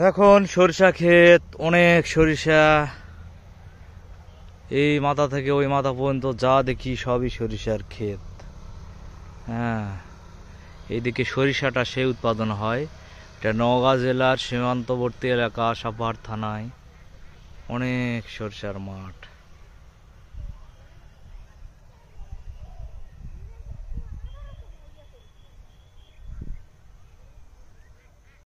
দেখুন সরিষা ক্ষেত অনেক সরিষা এই মাথা থেকে ওই মাথা পর্যন্ত যা দেখি সবই সরিষার ক্ষেত হ্যাঁ এইদিকে সরিষাটা সে উৎপাদন হয় এটা নওগাঁ জেলার সীমান্তবর্তী এলাকা সাপাহার থানায় অনেক সরিষার মাঠ